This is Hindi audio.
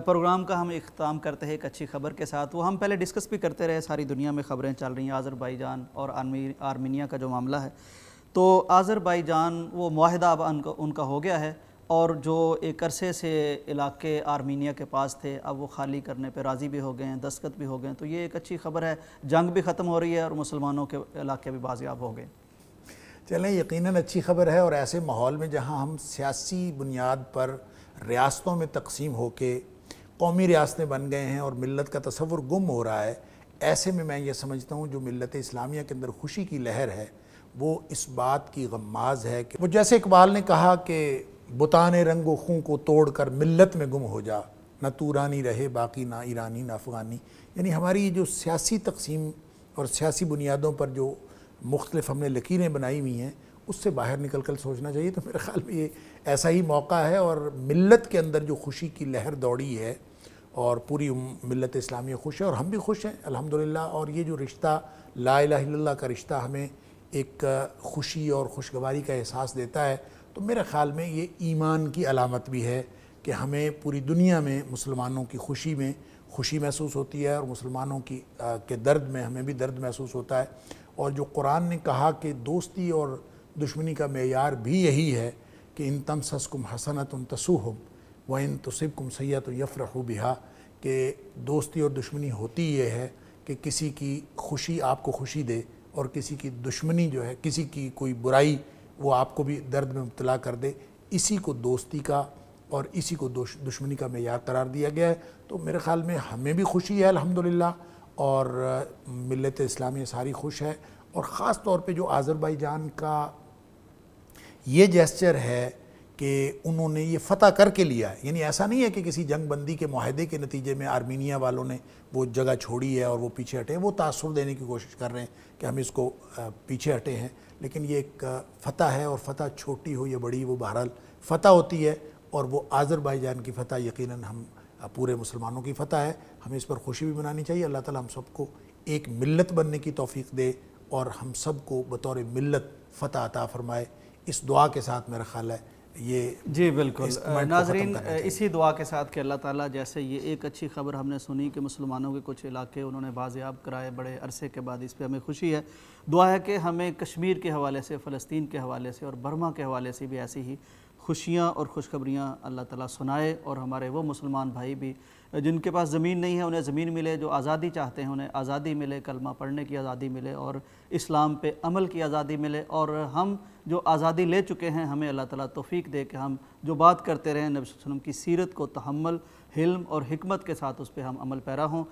प्रोग्राम का हम इख्ताम करते हैं एक अच्छी खबर के साथ वो हम पहले डिस्कस भी करते रहे सारी दुनिया में खबरें चल रही हैं आज़रबाईजान और आर्मीनिया का जो मामला है तो आज़रबाईजान वो माहदा अब उनका, उनका हो गया है और जो एक अरसे से इलाके आर्मीनिया के पास थे अब वो खाली करने पर राज़ी भी हो गए हैं दस्खत भी हो गए हैं तो ये एक अच्छी खबर है जंग भी ख़त्म हो रही है और मुसलमानों के इलाके भी बाजियाब हो गए चलें यकीनन अच्छी खबर है और ऐसे माहौल में जहाँ हम सियासी बुनियाद पर रियासतों में तकसीम होकर कौमी रियासतें बन गए हैं और मिलत का तस्वुर गुम हो रहा है ऐसे में मैं ये समझता हूँ जो मिलत इस्लामिया के अंदर खुशी की लहर है वो इस बात की गमाज है कि वो जैसे इकबाल ने कहा कि बुतान रंग खूँ को तोड़ कर मिलत में गुम हो जा ना रानी रहे बाकी ना ईरानी ना अफ़गानी यानी हमारी जो सियासी तकसीम और सियासी बुनियादों पर जो मुख्तलिफ हमने लकीरें बनाई हुई हैं उससे बाहर निकल कर सोचना चाहिए तो मेरे ख्याल में ये ऐसा ही मौका है और मिलत के अंदर जो खुशी की लहर दौड़ी है और पूरी मिलत इस्लामी खुश है और हम भी खुश हैं अल्हम्दुलिल्लाह और ये जो रिश्ता ला इलाहा का रिश्ता हमें एक खुशी और खुशगवारी का एहसास देता है तो मेरे ख़्याल में ये ईमान की अलामत भी है कि हमें पूरी दुनिया में मुसलमानों की खुशी में खुशी महसूस होती है और मुसलमानों की आ, के दर्द में हमें भी दर्द महसूस होता है और जो कुरान ने कहा कि दोस्ती और दुश्मनी का मैार भी यही है कि इन तमसस कुम हसनत उन तसू तो सिब कुम सैया तो यफ़रहू बिहा कि दोस्ती और दुश्मनी होती ये है कि किसी की खुशी आपको खुशी दे और किसी की दुश्मनी जो है किसी की कोई बुराई वो आपको भी दर्द में मुबला कर दे इसी को दोस्ती का और इसी को दुश्मनी का मैार करार दिया गया है तो मेरे ख़्याल में हमें भी खुशी है अल्हम्दुलिल्लाह और मिलत इस्लामी सारी खुश है और ख़ास तौर पे जो आज़रबाईजान का ये जेस्चर है कि उन्होंने ये फ़तह करके लिया है यानी ऐसा नहीं है कि किसी जंग बंदी के माहदे के नतीजे में आर्मीनिया वालों ने वो जगह छोड़ी है और वो पीछे हटे हैं वो तासर देने की कोशिश कर रहे हैं कि हम इसको पीछे हटे हैं लेकिन ये एक फ़तह है और फ़तह छोटी हो या बड़ी वो बहरहाल फ़तह होती है और वो आज़रबाईजान की फ़तह यकीन हम पूरे मुसलमानों की फ़तह है हमें इस पर खुशी भी मनानी चाहिए अल्लाह ताली हम सबको एक मिलत बनने की तोफ़ी दे और हम सबको बतौर मिलत फ़तः अता फ़रमाए इस दुआ के साथ मेरा ख्याल है ये जी बिल्कुल नाजरीन इसी दुआ के साथ कि अल्लाह ताला जैसे ये एक अच्छी खबर हमने सुनी कि मुसलमानों के कुछ इलाके उन्होंने बाजियाब कराए बड़े अरसे के बाद इस पर हमें खुशी है दुआ है कि हमें कश्मीर के हवाले से फ़लस्तीन के हवाले से और बर्मा के हवाले से भी ऐसी ही खुशियाँ और खुशखबरियाँ अल्लाह ताला सुनाए और हमारे वो मुसलमान भाई भी जिनके पास ज़मीन नहीं है उन्हें ज़मीन मिले जो आज़ादी चाहते हैं उन्हें आज़ादी मिले कलमा पढ़ने की आज़ादी मिले और इस्लाम पे अमल की आज़ादी मिले और हम जो आज़ादी ले चुके हैं हमें अल्लाह ताला तौफीक दे कि हम जो बात करते रहें नबी वसम की सीरत को तहमल हिल्म और हमत के साथ उस पर हम अमल पैरा हों